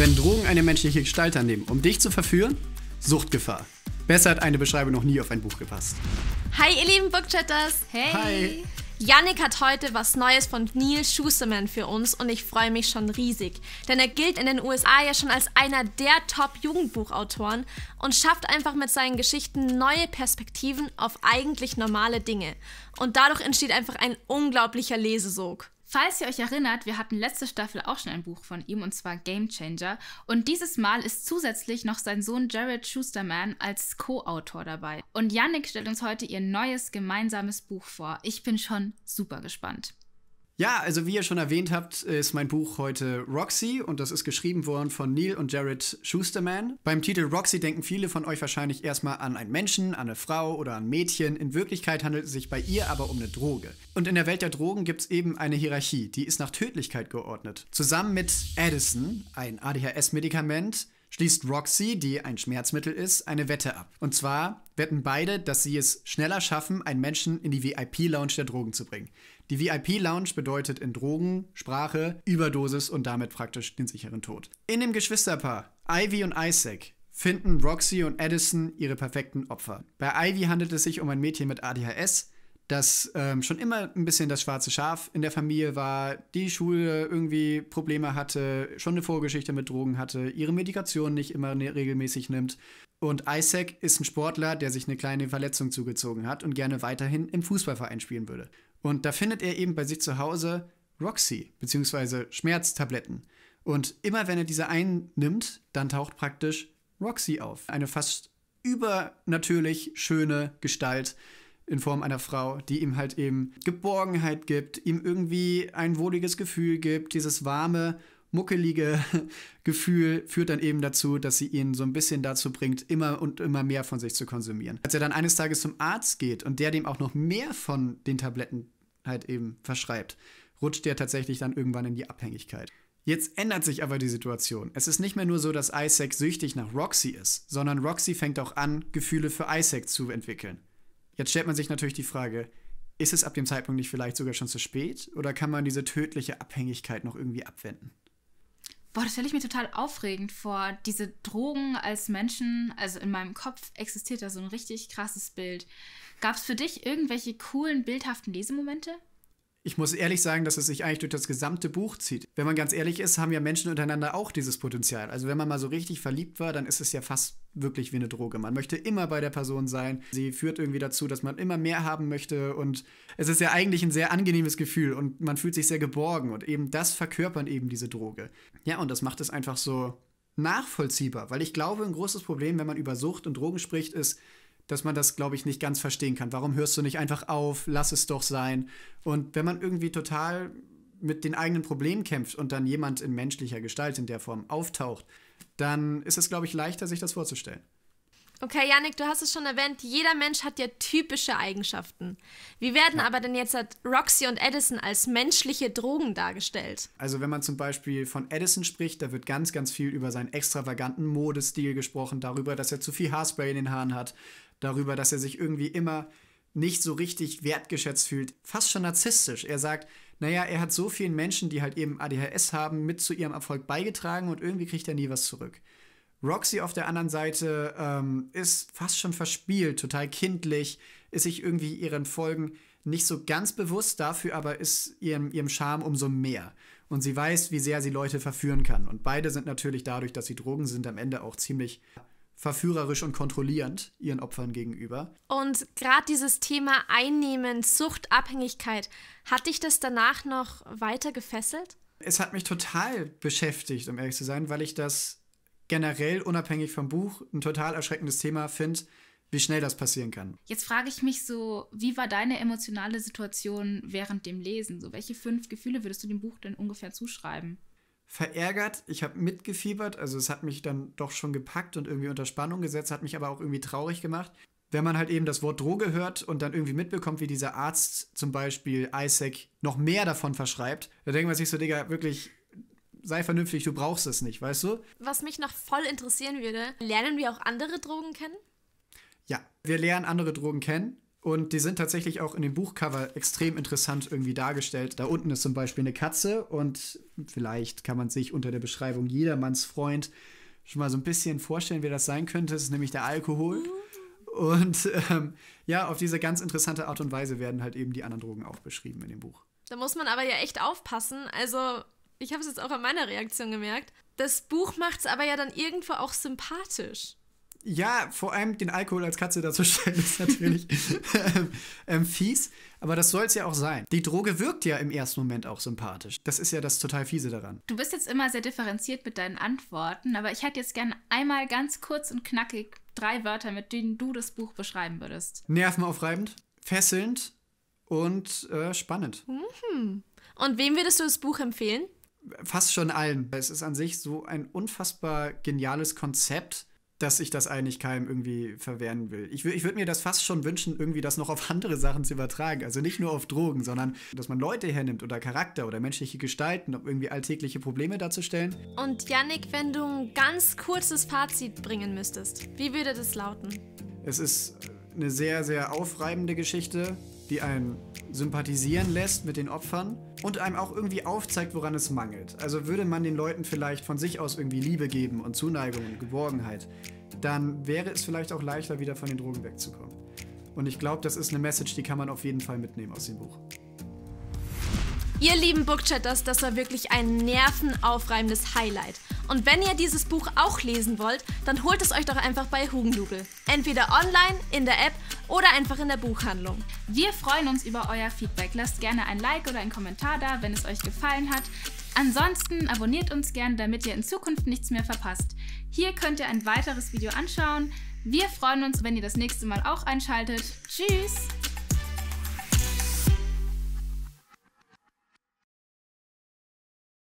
Wenn Drogen eine menschliche Gestalt annehmen, um dich zu verführen, Suchtgefahr. Besser hat eine Beschreibung noch nie auf ein Buch gepasst. Hi, ihr lieben Bookchatters! Hey! Hi! Yannick hat heute was Neues von Neil Schusterman für uns und ich freue mich schon riesig, denn er gilt in den USA ja schon als einer der Top-Jugendbuchautoren und schafft einfach mit seinen Geschichten neue Perspektiven auf eigentlich normale Dinge. Und dadurch entsteht einfach ein unglaublicher Lesesog. Falls ihr euch erinnert, wir hatten letzte Staffel auch schon ein Buch von ihm und zwar Game Changer. Und dieses Mal ist zusätzlich noch sein Sohn Jared Schusterman als Co-Autor dabei. Und Yannick stellt uns heute ihr neues gemeinsames Buch vor. Ich bin schon super gespannt. Ja, also wie ihr schon erwähnt habt, ist mein Buch heute Roxy und das ist geschrieben worden von Neil und Jared Schusterman. Beim Titel Roxy denken viele von euch wahrscheinlich erstmal an einen Menschen, an eine Frau oder an Mädchen. In Wirklichkeit handelt es sich bei ihr aber um eine Droge. Und in der Welt der Drogen gibt es eben eine Hierarchie, die ist nach Tödlichkeit geordnet. Zusammen mit Addison, ein ADHS-Medikament, schließt Roxy, die ein Schmerzmittel ist, eine Wette ab. Und zwar wetten beide, dass sie es schneller schaffen, einen Menschen in die VIP-Lounge der Drogen zu bringen. Die VIP-Lounge bedeutet in Drogen, Sprache, Überdosis und damit praktisch den sicheren Tod. In dem Geschwisterpaar Ivy und Isaac finden Roxy und Addison ihre perfekten Opfer. Bei Ivy handelt es sich um ein Mädchen mit ADHS, dass ähm, schon immer ein bisschen das schwarze Schaf in der Familie war, die Schule irgendwie Probleme hatte, schon eine Vorgeschichte mit Drogen hatte, ihre Medikation nicht immer ne-, regelmäßig nimmt. Und Isaac ist ein Sportler, der sich eine kleine Verletzung zugezogen hat und gerne weiterhin im Fußballverein spielen würde. Und da findet er eben bei sich zu Hause Roxy, beziehungsweise Schmerztabletten. Und immer wenn er diese einnimmt, dann taucht praktisch Roxy auf. Eine fast übernatürlich schöne Gestalt, in Form einer Frau, die ihm halt eben Geborgenheit gibt, ihm irgendwie ein wohliges Gefühl gibt, dieses warme, muckelige Gefühl führt dann eben dazu, dass sie ihn so ein bisschen dazu bringt, immer und immer mehr von sich zu konsumieren. Als er dann eines Tages zum Arzt geht und der dem auch noch mehr von den Tabletten halt eben verschreibt, rutscht er tatsächlich dann irgendwann in die Abhängigkeit. Jetzt ändert sich aber die Situation. Es ist nicht mehr nur so, dass Isaac süchtig nach Roxy ist, sondern Roxy fängt auch an, Gefühle für Isaac zu entwickeln. Jetzt stellt man sich natürlich die Frage, ist es ab dem Zeitpunkt nicht vielleicht sogar schon zu spät oder kann man diese tödliche Abhängigkeit noch irgendwie abwenden? Boah, das stelle ich mir total aufregend vor. Diese Drogen als Menschen, also in meinem Kopf existiert da so ein richtig krasses Bild. Gab es für dich irgendwelche coolen, bildhaften Lesemomente? Ich muss ehrlich sagen, dass es sich eigentlich durch das gesamte Buch zieht. Wenn man ganz ehrlich ist, haben ja Menschen untereinander auch dieses Potenzial. Also wenn man mal so richtig verliebt war, dann ist es ja fast wirklich wie eine Droge. Man möchte immer bei der Person sein. Sie führt irgendwie dazu, dass man immer mehr haben möchte und es ist ja eigentlich ein sehr angenehmes Gefühl und man fühlt sich sehr geborgen und eben das verkörpern eben diese Droge. Ja, und das macht es einfach so nachvollziehbar, weil ich glaube, ein großes Problem, wenn man über Sucht und Drogen spricht, ist, dass man das, glaube ich, nicht ganz verstehen kann. Warum hörst du nicht einfach auf? Lass es doch sein. Und wenn man irgendwie total mit den eigenen Problemen kämpft und dann jemand in menschlicher Gestalt in der Form auftaucht, dann ist es, glaube ich, leichter, sich das vorzustellen. Okay, Janik, du hast es schon erwähnt, jeder Mensch hat ja typische Eigenschaften. Wie werden ja. aber denn jetzt halt Roxy und Edison als menschliche Drogen dargestellt? Also wenn man zum Beispiel von Edison spricht, da wird ganz, ganz viel über seinen extravaganten Modestil gesprochen, darüber, dass er zu viel Haarspray in den Haaren hat, darüber, dass er sich irgendwie immer nicht so richtig wertgeschätzt fühlt. Fast schon narzisstisch. Er sagt, naja, er hat so vielen Menschen, die halt eben ADHS haben, mit zu ihrem Erfolg beigetragen und irgendwie kriegt er nie was zurück. Roxy auf der anderen Seite ähm, ist fast schon verspielt, total kindlich, ist sich irgendwie ihren Folgen nicht so ganz bewusst, dafür aber ist ihrem, ihrem Charme umso mehr. Und sie weiß, wie sehr sie Leute verführen kann. Und beide sind natürlich dadurch, dass sie Drogen sind, am Ende auch ziemlich verführerisch und kontrollierend ihren Opfern gegenüber. Und gerade dieses Thema Einnehmen, Sucht, Abhängigkeit, hat dich das danach noch weiter gefesselt? Es hat mich total beschäftigt, um ehrlich zu sein, weil ich das generell unabhängig vom Buch ein total erschreckendes Thema finde, wie schnell das passieren kann. Jetzt frage ich mich so, wie war deine emotionale Situation während dem Lesen? So, welche fünf Gefühle würdest du dem Buch denn ungefähr zuschreiben? verärgert, ich habe mitgefiebert, also es hat mich dann doch schon gepackt und irgendwie unter Spannung gesetzt, hat mich aber auch irgendwie traurig gemacht. Wenn man halt eben das Wort Droge hört und dann irgendwie mitbekommt, wie dieser Arzt zum Beispiel Isaac noch mehr davon verschreibt, da denkt man sich so, Digga, wirklich, sei vernünftig, du brauchst es nicht, weißt du? Was mich noch voll interessieren würde, lernen wir auch andere Drogen kennen? Ja, wir lernen andere Drogen kennen. Und die sind tatsächlich auch in dem Buchcover extrem interessant irgendwie dargestellt. Da unten ist zum Beispiel eine Katze und vielleicht kann man sich unter der Beschreibung Jedermanns Freund schon mal so ein bisschen vorstellen, wer das sein könnte. Es ist nämlich der Alkohol. Und ähm, ja, auf diese ganz interessante Art und Weise werden halt eben die anderen Drogen auch beschrieben in dem Buch. Da muss man aber ja echt aufpassen. Also, ich habe es jetzt auch an meiner Reaktion gemerkt. Das Buch macht es aber ja dann irgendwo auch sympathisch. Ja, vor allem den Alkohol als Katze darzustellen, ist natürlich ähm, ähm, fies, aber das soll es ja auch sein. Die Droge wirkt ja im ersten Moment auch sympathisch. Das ist ja das total fiese daran. Du bist jetzt immer sehr differenziert mit deinen Antworten, aber ich hätte jetzt gern einmal ganz kurz und knackig drei Wörter, mit denen du das Buch beschreiben würdest. Nervenaufreibend, fesselnd und äh, spannend. Mhm. Und wem würdest du das Buch empfehlen? Fast schon allen. Es ist an sich so ein unfassbar geniales Konzept dass ich das eigentlich keinem irgendwie verwehren will. Ich, ich würde mir das fast schon wünschen, irgendwie das noch auf andere Sachen zu übertragen. Also nicht nur auf Drogen, sondern dass man Leute hernimmt oder Charakter oder menschliche Gestalten, um irgendwie alltägliche Probleme darzustellen. Und Yannick, wenn du ein ganz kurzes Fazit bringen müsstest, wie würde das lauten? Es ist eine sehr, sehr aufreibende Geschichte, die einen sympathisieren lässt mit den Opfern und einem auch irgendwie aufzeigt, woran es mangelt. Also würde man den Leuten vielleicht von sich aus irgendwie Liebe geben und Zuneigung und Geborgenheit, dann wäre es vielleicht auch leichter, wieder von den Drogen wegzukommen. Und ich glaube, das ist eine Message, die kann man auf jeden Fall mitnehmen aus dem Buch. Ihr lieben Bookchatters, das war wirklich ein nervenaufreibendes Highlight. Und wenn ihr dieses Buch auch lesen wollt, dann holt es euch doch einfach bei Hugendubel. Entweder online, in der App oder einfach in der Buchhandlung. Wir freuen uns über euer Feedback. Lasst gerne ein Like oder einen Kommentar da, wenn es euch gefallen hat. Ansonsten abonniert uns gerne, damit ihr in Zukunft nichts mehr verpasst. Hier könnt ihr ein weiteres Video anschauen. Wir freuen uns, wenn ihr das nächste Mal auch einschaltet. Tschüss!